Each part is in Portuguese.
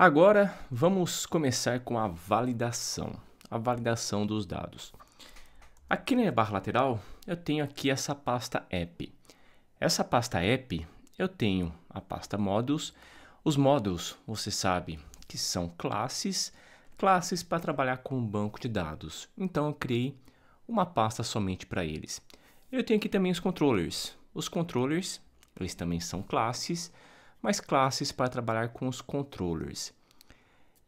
Agora vamos começar com a validação, a validação dos dados. Aqui na barra lateral eu tenho aqui essa pasta app. Essa pasta app eu tenho a pasta modules. Os modules você sabe que são classes, classes para trabalhar com um banco de dados. Então eu criei uma pasta somente para eles. Eu tenho aqui também os controllers. Os controllers eles também são classes mais classes para trabalhar com os controllers.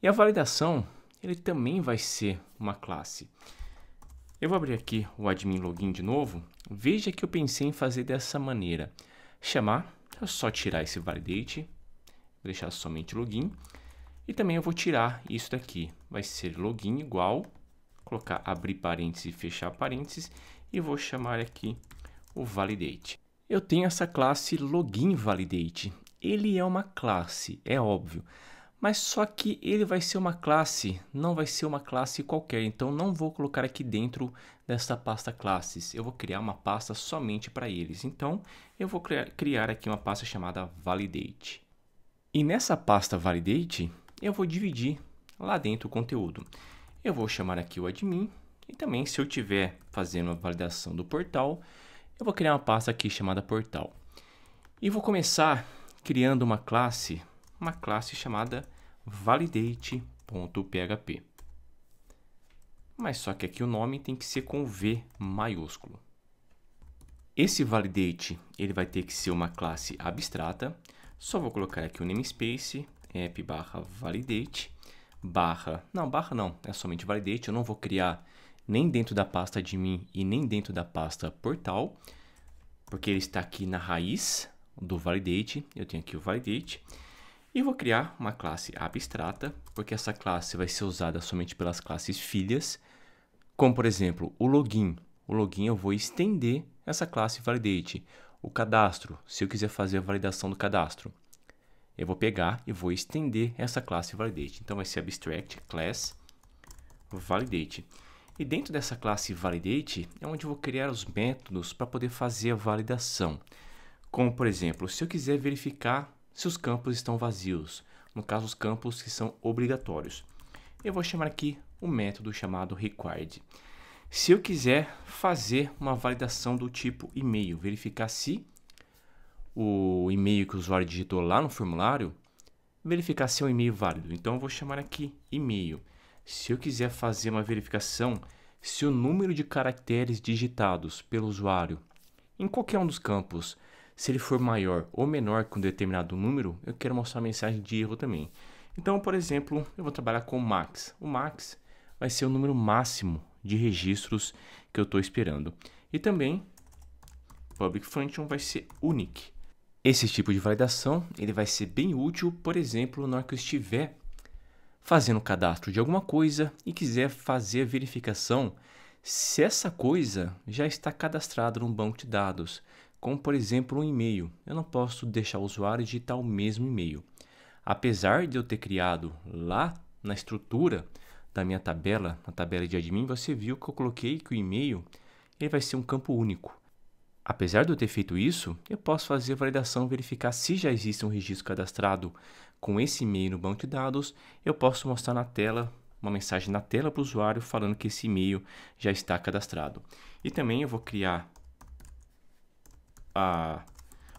E a validação, ele também vai ser uma classe. Eu vou abrir aqui o admin login de novo. Veja que eu pensei em fazer dessa maneira. Chamar, é só tirar esse validate, deixar somente login. E também eu vou tirar isso daqui. Vai ser login igual, colocar abrir parênteses e fechar parênteses. E vou chamar aqui o validate. Eu tenho essa classe login validate ele é uma classe, é óbvio. Mas só que ele vai ser uma classe, não vai ser uma classe qualquer. Então não vou colocar aqui dentro dessa pasta classes. Eu vou criar uma pasta somente para eles. Então eu vou criar aqui uma pasta chamada validate. E nessa pasta validate, eu vou dividir lá dentro o conteúdo. Eu vou chamar aqui o admin e também se eu tiver fazendo a validação do portal, eu vou criar uma pasta aqui chamada portal. E vou começar criando uma classe, uma classe chamada validate.php. Mas só que aqui o nome tem que ser com V maiúsculo. Esse validate ele vai ter que ser uma classe abstrata. Só vou colocar aqui o namespace app barra validate barra não barra não é somente validate. Eu não vou criar nem dentro da pasta admin e nem dentro da pasta portal porque ele está aqui na raiz do validate, eu tenho aqui o validate, e vou criar uma classe abstrata, porque essa classe vai ser usada somente pelas classes filhas, como por exemplo o login. O login eu vou estender essa classe validate. O cadastro, se eu quiser fazer a validação do cadastro, eu vou pegar e vou estender essa classe validate. Então vai ser abstract class validate. E dentro dessa classe validate é onde eu vou criar os métodos para poder fazer a validação. Como, por exemplo, se eu quiser verificar se os campos estão vazios, no caso, os campos que são obrigatórios, eu vou chamar aqui um método chamado required. Se eu quiser fazer uma validação do tipo e-mail, verificar se o e-mail que o usuário digitou lá no formulário, verificar se é um e-mail válido. Então, eu vou chamar aqui e-mail. Se eu quiser fazer uma verificação se o número de caracteres digitados pelo usuário em qualquer um dos campos se ele for maior ou menor que um determinado número, eu quero mostrar a mensagem de erro também. Então, por exemplo, eu vou trabalhar com max. O max vai ser o número máximo de registros que eu estou esperando. E também, public function vai ser unique. Esse tipo de validação ele vai ser bem útil, por exemplo, na hora que eu estiver fazendo o cadastro de alguma coisa e quiser fazer a verificação se essa coisa já está cadastrada num banco de dados, como por exemplo um e-mail. Eu não posso deixar o usuário digitar o mesmo e-mail. Apesar de eu ter criado lá na estrutura da minha tabela, na tabela de admin, você viu que eu coloquei que o e-mail ele vai ser um campo único. Apesar de eu ter feito isso, eu posso fazer a validação verificar se já existe um registro cadastrado com esse e-mail no banco de dados. Eu posso mostrar na tela uma mensagem na tela para o usuário falando que esse e-mail já está cadastrado. E também eu vou criar a,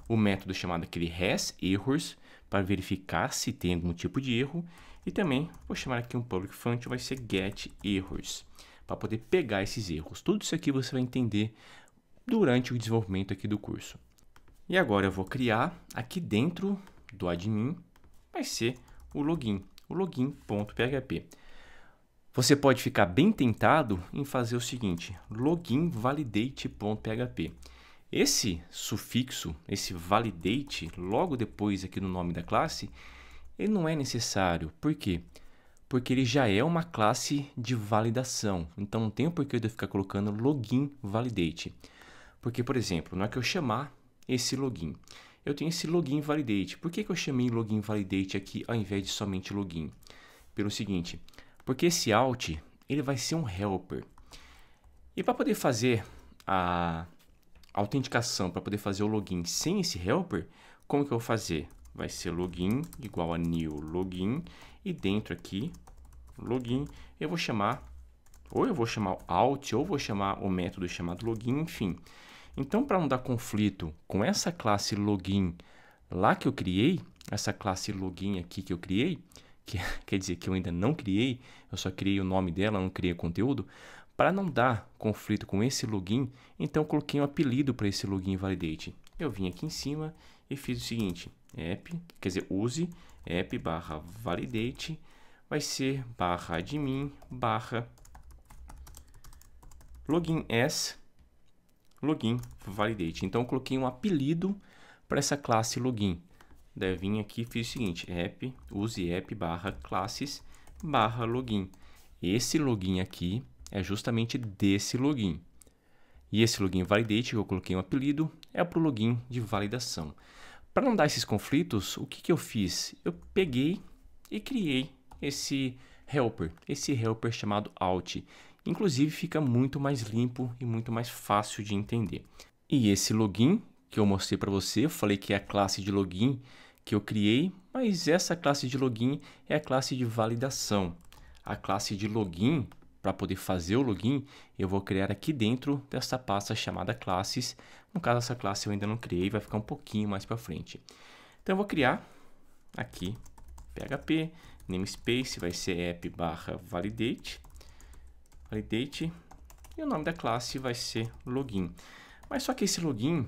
o método chamado aquele has errors para verificar se tem algum tipo de erro e também vou chamar aqui um public function vai ser get errors para poder pegar esses erros. Tudo isso aqui você vai entender durante o desenvolvimento aqui do curso. E agora eu vou criar aqui dentro do admin vai ser o login, o login.php. Você pode ficar bem tentado em fazer o seguinte, login validate.php. Esse sufixo, esse validate, logo depois aqui no nome da classe, ele não é necessário. Por quê? Porque ele já é uma classe de validação. Então não tem o porquê de eu ficar colocando login validate. Porque, por exemplo, na hora é que eu chamar esse login, eu tenho esse login validate. Por que, que eu chamei login validate aqui ao invés de somente login? Pelo seguinte, porque esse out ele vai ser um helper. E para poder fazer a autenticação para poder fazer o login sem esse helper, como que eu vou fazer? Vai ser login igual a new login e dentro aqui login eu vou chamar ou eu vou chamar o out ou vou chamar o método chamado login, enfim. Então para não dar conflito com essa classe login lá que eu criei, essa classe login aqui que eu criei, que quer dizer que eu ainda não criei, eu só criei o nome dela, não criei o conteúdo. Para não dar conflito com esse login, então coloquei um apelido para esse login validate. Eu vim aqui em cima e fiz o seguinte, app, quer dizer, use app barra validate, vai ser barra admin barra login as login validate. Então coloquei um apelido para essa classe login. Daí vim aqui e fiz o seguinte, app, use app barra classes barra login. Esse login aqui é justamente desse login. E esse login validate, que eu coloquei um apelido, é para o login de validação. Para não dar esses conflitos, o que, que eu fiz? Eu peguei e criei esse helper, esse helper chamado alt. Inclusive fica muito mais limpo e muito mais fácil de entender. E esse login que eu mostrei para você, eu falei que é a classe de login que eu criei, mas essa classe de login é a classe de validação. A classe de login para poder fazer o login, eu vou criar aqui dentro dessa pasta chamada classes. No caso, essa classe eu ainda não criei, vai ficar um pouquinho mais para frente. Então, eu vou criar aqui PHP, namespace vai ser app barra validate, validate, e o nome da classe vai ser login. Mas só que esse login,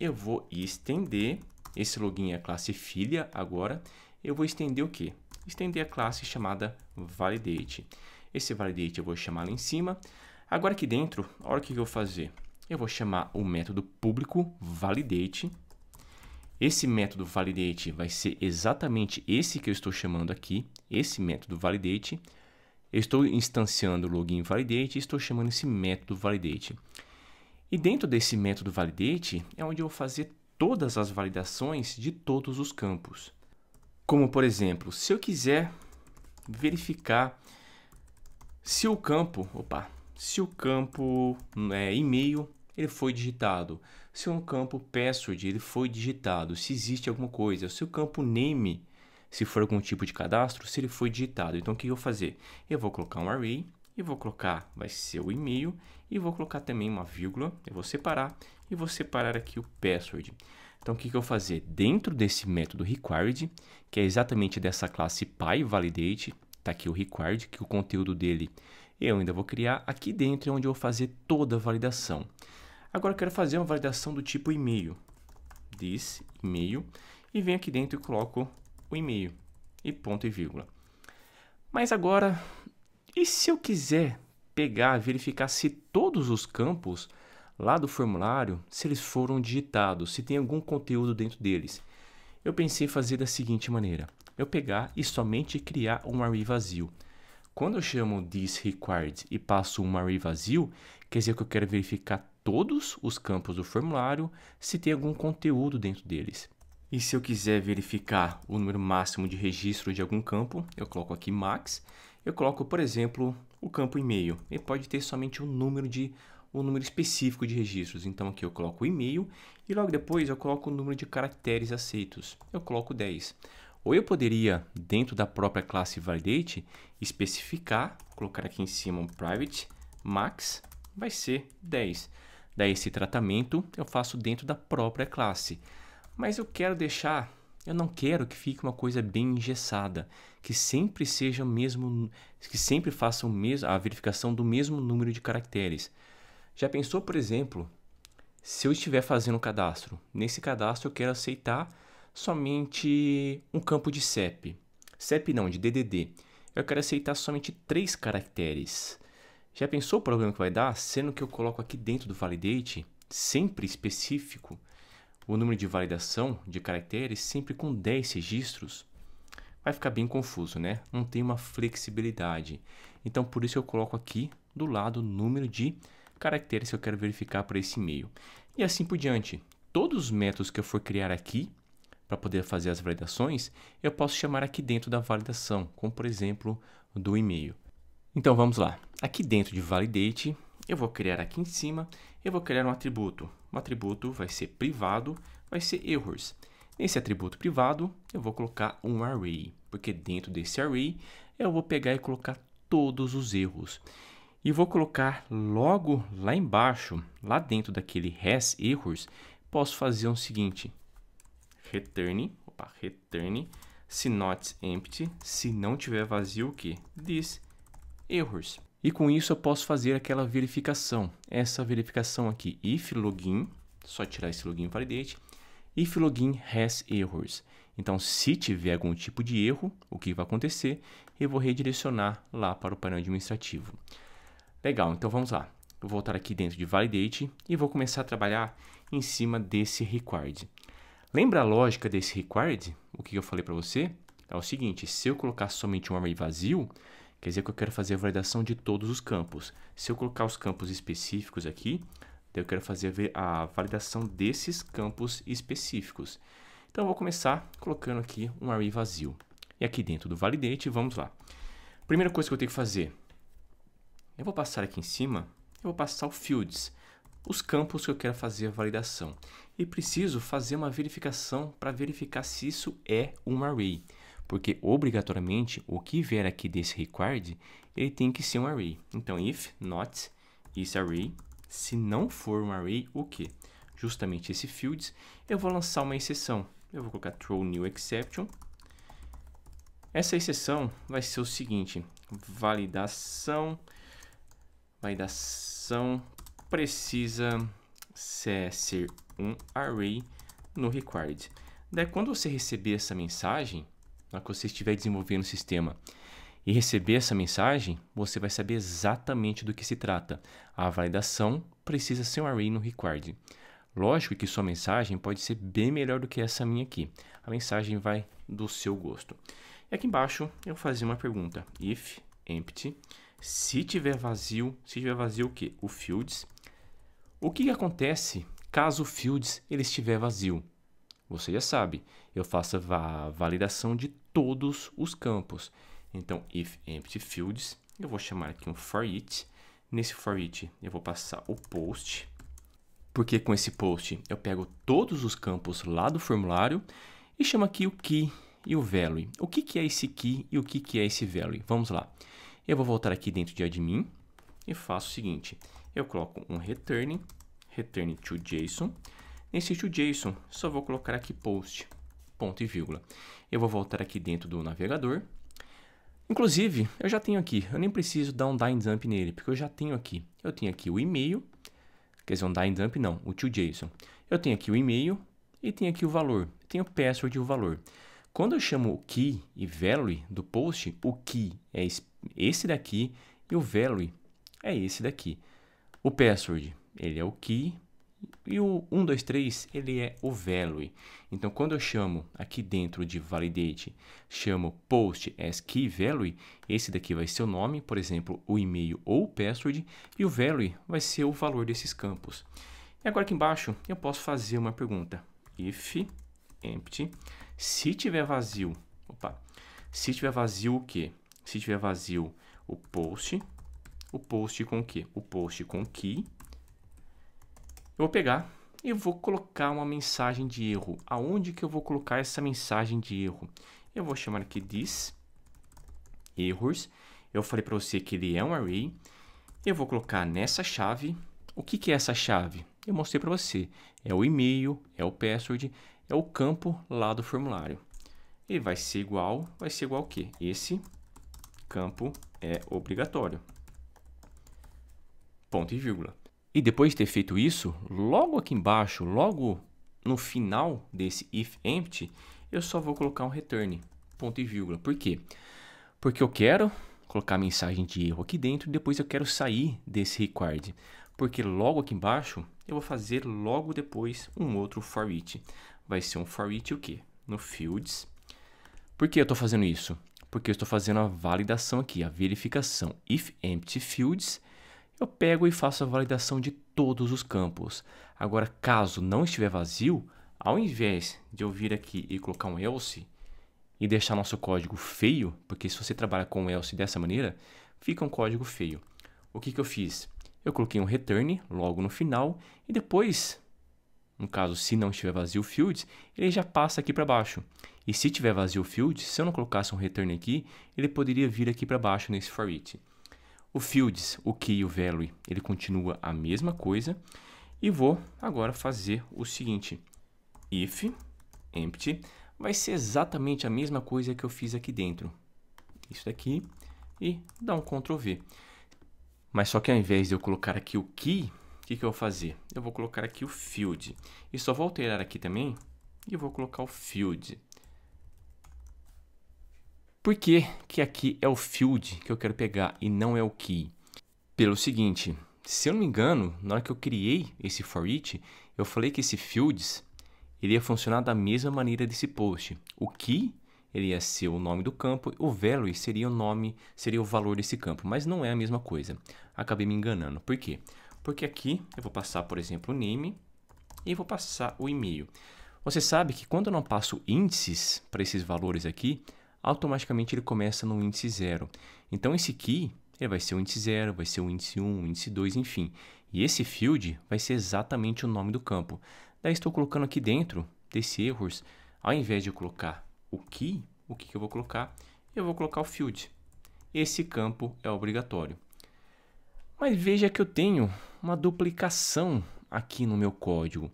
eu vou estender, esse login é a classe filha agora, eu vou estender o quê? Estender a classe chamada validate. Esse validate eu vou chamar lá em cima. Agora aqui dentro, olha o que eu vou fazer. Eu vou chamar o método público validate. Esse método validate vai ser exatamente esse que eu estou chamando aqui, esse método validate. Eu estou instanciando o login validate e estou chamando esse método validate. E dentro desse método validate é onde eu vou fazer todas as validações de todos os campos. Como, por exemplo, se eu quiser verificar se o campo, opa, se o campo é, e-mail, ele foi digitado. Se o campo password, ele foi digitado. Se existe alguma coisa. Se o campo name, se for algum tipo de cadastro, se ele foi digitado. Então, o que eu vou fazer? Eu vou colocar um array e vou colocar, vai ser o e-mail e vou colocar também uma vírgula. Eu vou separar e vou separar aqui o password. Então, o que, que eu vou fazer? Dentro desse método required, que é exatamente dessa classe PyValidate, Tá aqui o required, que o conteúdo dele eu ainda vou criar. Aqui dentro é onde eu vou fazer toda a validação. Agora eu quero fazer uma validação do tipo e-mail. This e-mail. E venho aqui dentro e coloco o e-mail. E ponto e vírgula. Mas agora, e se eu quiser pegar, verificar se todos os campos lá do formulário, se eles foram digitados, se tem algum conteúdo dentro deles? Eu pensei em fazer da seguinte maneira eu pegar e somente criar um array vazio. Quando eu chamo this required e passo um array vazio, quer dizer que eu quero verificar todos os campos do formulário se tem algum conteúdo dentro deles. E se eu quiser verificar o número máximo de registro de algum campo, eu coloco aqui max. Eu coloco, por exemplo, o campo e-mail. Ele pode ter somente um número de um número específico de registros. Então aqui eu coloco o e-mail e logo depois eu coloco o número de caracteres aceitos. Eu coloco 10. Ou eu poderia, dentro da própria classe validate, especificar, colocar aqui em cima um private max vai ser 10. Daí esse tratamento eu faço dentro da própria classe. Mas eu quero deixar, eu não quero que fique uma coisa bem engessada, que sempre seja o mesmo, que sempre faça o mesmo, a verificação do mesmo número de caracteres. Já pensou, por exemplo, se eu estiver fazendo um cadastro, nesse cadastro eu quero aceitar somente um campo de CEP. CEP não, de DDD. Eu quero aceitar somente três caracteres. Já pensou o problema que vai dar, sendo que eu coloco aqui dentro do validate, sempre específico, o número de validação de caracteres, sempre com 10 registros? Vai ficar bem confuso, né? Não tem uma flexibilidade. Então, por isso eu coloco aqui do lado o número de caracteres que eu quero verificar para esse e-mail. E assim por diante. Todos os métodos que eu for criar aqui, para poder fazer as validações, eu posso chamar aqui dentro da validação, como por exemplo do e-mail. Então vamos lá. Aqui dentro de validate, eu vou criar aqui em cima, eu vou criar um atributo. O atributo vai ser privado, vai ser errors. Nesse atributo privado, eu vou colocar um array, porque dentro desse array eu vou pegar e colocar todos os erros. E vou colocar logo lá embaixo, lá dentro daquele has errors, posso fazer o seguinte, return, opa, return, se not empty, se não tiver vazio, o que? This errors. E com isso eu posso fazer aquela verificação. Essa verificação aqui, if login, só tirar esse login validate, if login has errors. Então, se tiver algum tipo de erro, o que vai acontecer? Eu vou redirecionar lá para o painel administrativo. Legal, então vamos lá. vou voltar aqui dentro de validate e vou começar a trabalhar em cima desse required. Lembra a lógica desse required? O que eu falei para você? É o seguinte, se eu colocar somente um array vazio, quer dizer que eu quero fazer a validação de todos os campos. Se eu colocar os campos específicos aqui, eu quero fazer a validação desses campos específicos. Então, eu vou começar colocando aqui um array vazio. E aqui dentro do validate, vamos lá. Primeira coisa que eu tenho que fazer, eu vou passar aqui em cima, eu vou passar o fields, os campos que eu quero fazer a validação e preciso fazer uma verificação para verificar se isso é um array, porque obrigatoriamente o que vier aqui desse required, ele tem que ser um array. Então if not is array, se não for um array, o que? Justamente esse fields, eu vou lançar uma exceção. Eu vou colocar throw new exception. Essa exceção vai ser o seguinte, validação validação precisa é ser um array no required. Daí, quando você receber essa mensagem, na que você estiver desenvolvendo o sistema e receber essa mensagem, você vai saber exatamente do que se trata. A validação precisa ser um array no required. Lógico que sua mensagem pode ser bem melhor do que essa minha aqui. A mensagem vai do seu gosto. E aqui embaixo eu fazer uma pergunta: if empty, se tiver vazio, se tiver vazio o que? O fields. O que acontece caso o Fields ele estiver vazio. Você já sabe, eu faço a validação de todos os campos. Então, if empty fields, eu vou chamar aqui um for each. Nesse for each, eu vou passar o post, porque com esse post eu pego todos os campos lá do formulário e chamo aqui o key e o value. O que, que é esse key e o que, que é esse value? Vamos lá. Eu vou voltar aqui dentro de admin e faço o seguinte. Eu coloco um return return to JSON. Nesse to JSON, só vou colocar aqui post, ponto e vírgula. Eu vou voltar aqui dentro do navegador. Inclusive, eu já tenho aqui, eu nem preciso dar um dying dump nele, porque eu já tenho aqui. Eu tenho aqui o e-mail, quer dizer, um dying dump não, o to JSON. Eu tenho aqui o e-mail e tenho aqui o valor. tenho o password e o valor. Quando eu chamo o key e value do post, o key é esse daqui e o value é esse daqui. O password ele é o key e o 1, 2, 3, ele é o value. Então, quando eu chamo aqui dentro de validate, chamo post as key value, esse daqui vai ser o nome, por exemplo, o e-mail ou o password, e o value vai ser o valor desses campos. E agora aqui embaixo, eu posso fazer uma pergunta. If empty, se tiver vazio, opa, se tiver vazio o que? Se tiver vazio o post, o post com o que? O post com key eu vou pegar e vou colocar uma mensagem de erro. Aonde que eu vou colocar essa mensagem de erro? Eu vou chamar aqui this errors. Eu falei para você que ele é um array. Eu vou colocar nessa chave. O que, que é essa chave? Eu mostrei para você. É o e-mail, é o password, é o campo lá do formulário. E vai ser igual, vai ser igual o quê? Esse campo é obrigatório. Ponto e vírgula. E depois de ter feito isso, logo aqui embaixo, logo no final desse if empty, eu só vou colocar um return, ponto e vírgula. Por quê? Porque eu quero colocar a mensagem de erro aqui dentro e depois eu quero sair desse required. Porque logo aqui embaixo, eu vou fazer logo depois um outro for each. Vai ser um for each o quê? No fields. Por que eu estou fazendo isso? Porque eu estou fazendo a validação aqui, a verificação if empty fields eu pego e faço a validação de todos os campos. Agora, caso não estiver vazio, ao invés de eu vir aqui e colocar um else e deixar nosso código feio, porque se você trabalha com um else dessa maneira, fica um código feio. O que, que eu fiz? Eu coloquei um return logo no final e depois, no caso se não estiver vazio o fields, ele já passa aqui para baixo. E se tiver vazio o fields, se eu não colocasse um return aqui, ele poderia vir aqui para baixo nesse for it. O Fields, o Key e o Value, ele continua a mesma coisa. E vou agora fazer o seguinte. If empty vai ser exatamente a mesma coisa que eu fiz aqui dentro. Isso daqui e dá um Ctrl V. Mas só que ao invés de eu colocar aqui o key, o que, que eu vou fazer? Eu vou colocar aqui o field. E só vou alterar aqui também e vou colocar o field. Por que, que aqui é o field que eu quero pegar e não é o key? Pelo seguinte, se eu não me engano, na hora que eu criei esse for each, eu falei que esse fields iria funcionar da mesma maneira desse post. O key ele ia ser o nome do campo, o value seria o nome, seria o valor desse campo, mas não é a mesma coisa. Acabei me enganando. Por quê? Porque aqui eu vou passar, por exemplo, o name e vou passar o e-mail. Você sabe que quando eu não passo índices para esses valores aqui, automaticamente ele começa no índice 0. Então esse key ele vai ser o índice 0, vai ser o índice 1, um, índice 2, enfim. E esse field vai ser exatamente o nome do campo. Daí estou colocando aqui dentro desse errors, ao invés de colocar o key, o que, que eu vou colocar? Eu vou colocar o field. Esse campo é obrigatório. Mas veja que eu tenho uma duplicação aqui no meu código.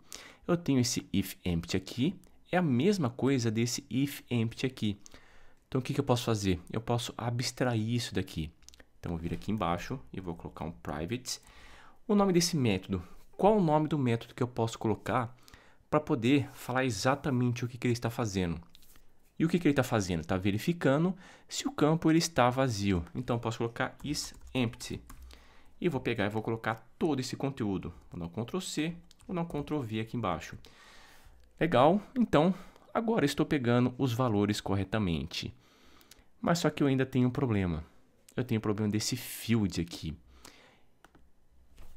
Eu tenho esse if empty aqui, é a mesma coisa desse if empty aqui. Então o que, que eu posso fazer? Eu posso abstrair isso daqui. Então eu vou vir aqui embaixo e vou colocar um private. O nome desse método. Qual o nome do método que eu posso colocar para poder falar exatamente o que, que ele está fazendo? E o que, que ele está fazendo? Está verificando se o campo ele está vazio. Então eu posso colocar is empty. E vou pegar e vou colocar todo esse conteúdo. Vou dar um Ctrl C, vou dar um Ctrl V aqui embaixo. Legal, então agora estou pegando os valores corretamente. Mas só que eu ainda tenho um problema. Eu tenho um problema desse field aqui.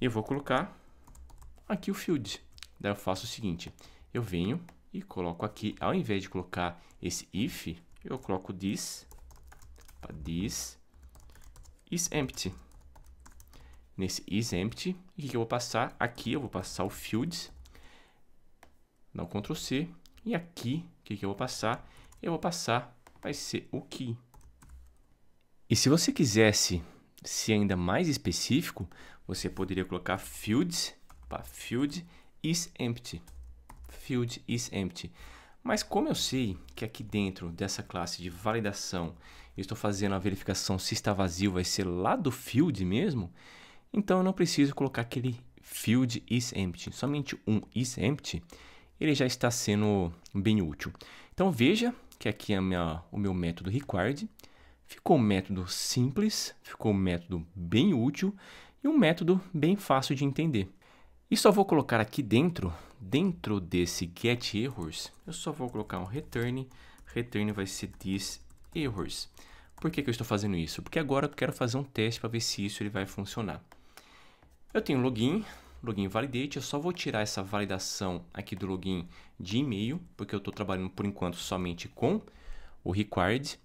Eu vou colocar aqui o field. Daí eu faço o seguinte, eu venho e coloco aqui, ao invés de colocar esse if, eu coloco this, this is empty. Nesse is empty, o que eu vou passar? Aqui eu vou passar o field, dá o um Ctrl C, e aqui, o que eu vou passar? Eu vou passar, vai ser o key. E se você quisesse ser ainda mais específico, você poderia colocar fields, para field is empty. Field is empty. Mas como eu sei que aqui dentro dessa classe de validação eu estou fazendo a verificação se está vazio, vai ser lá do field mesmo, então eu não preciso colocar aquele field is empty. Somente um is empty, ele já está sendo bem útil. Então veja que aqui é minha, o meu método required, Ficou um método simples, ficou um método bem útil e um método bem fácil de entender. E só vou colocar aqui dentro, dentro desse get errors, eu só vou colocar um return, return vai ser this errors. Por que, que eu estou fazendo isso? Porque agora eu quero fazer um teste para ver se isso ele vai funcionar. Eu tenho login, login validate, eu só vou tirar essa validação aqui do login de e-mail, porque eu estou trabalhando por enquanto somente com o required.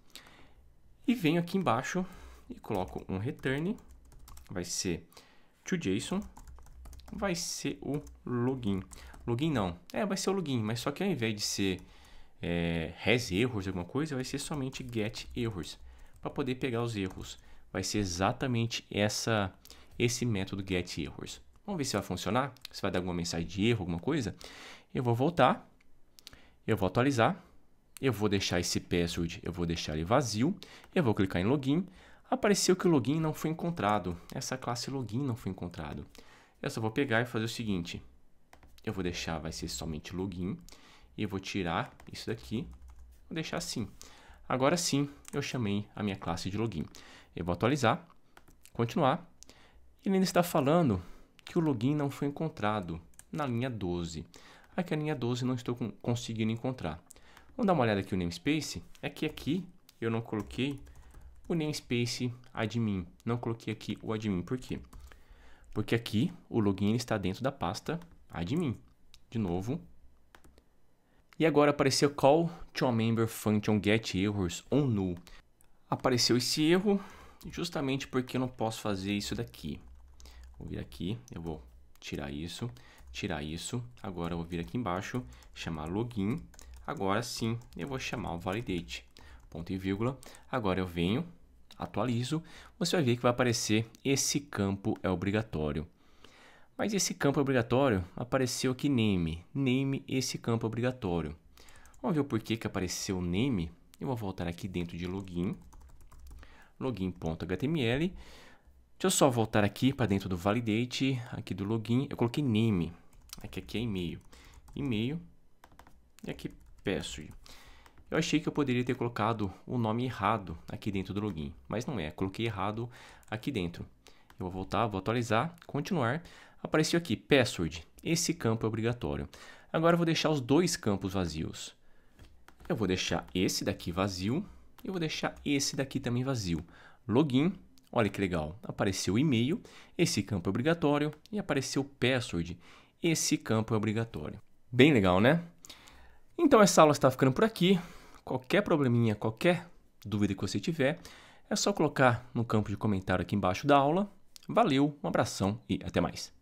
E venho aqui embaixo e coloco um return, vai ser to JSON, vai ser o login. Login não, é, vai ser o login, mas só que ao invés de ser é, has errors, alguma coisa, vai ser somente get errors, para poder pegar os erros. Vai ser exatamente essa, esse método get errors. Vamos ver se vai funcionar, se vai dar alguma mensagem de erro, alguma coisa. Eu vou voltar, eu vou atualizar, eu vou deixar esse password, eu vou deixar ele vazio, eu vou clicar em login. Apareceu que o login não foi encontrado, essa classe login não foi encontrado. Eu só vou pegar e fazer o seguinte, eu vou deixar, vai ser somente login, e eu vou tirar isso daqui, vou deixar assim. Agora sim, eu chamei a minha classe de login. Eu vou atualizar, continuar, ele ainda está falando que o login não foi encontrado na linha 12. Aqui a linha 12 não estou conseguindo encontrar. Vamos dar uma olhada aqui no namespace. É que aqui eu não coloquei o namespace admin. Não coloquei aqui o admin. Por quê? Porque aqui o login está dentro da pasta admin. De novo. E agora apareceu call to a member function get errors on null. Apareceu esse erro justamente porque eu não posso fazer isso daqui. Vou vir aqui, eu vou tirar isso, tirar isso. Agora eu vou vir aqui embaixo, chamar login Agora sim, eu vou chamar o validate, ponto e vírgula. Agora eu venho, atualizo, você vai ver que vai aparecer esse campo é obrigatório. Mas esse campo é obrigatório apareceu aqui name, name esse campo é obrigatório. Vamos ver o porquê que apareceu name. Eu vou voltar aqui dentro de login, login.html. Deixa eu só voltar aqui para dentro do validate, aqui do login. Eu coloquei name, aqui, aqui é e-mail, e-mail e aqui password. Eu achei que eu poderia ter colocado o nome errado aqui dentro do login, mas não é, coloquei errado aqui dentro. Eu vou voltar, vou atualizar, continuar. Apareceu aqui, password. Esse campo é obrigatório. Agora eu vou deixar os dois campos vazios. Eu vou deixar esse daqui vazio e vou deixar esse daqui também vazio. Login, olha que legal, apareceu o e-mail, esse campo é obrigatório e apareceu password, esse campo é obrigatório. Bem legal, né? Então essa aula está ficando por aqui. Qualquer probleminha, qualquer dúvida que você tiver, é só colocar no campo de comentário aqui embaixo da aula. Valeu, um abração e até mais.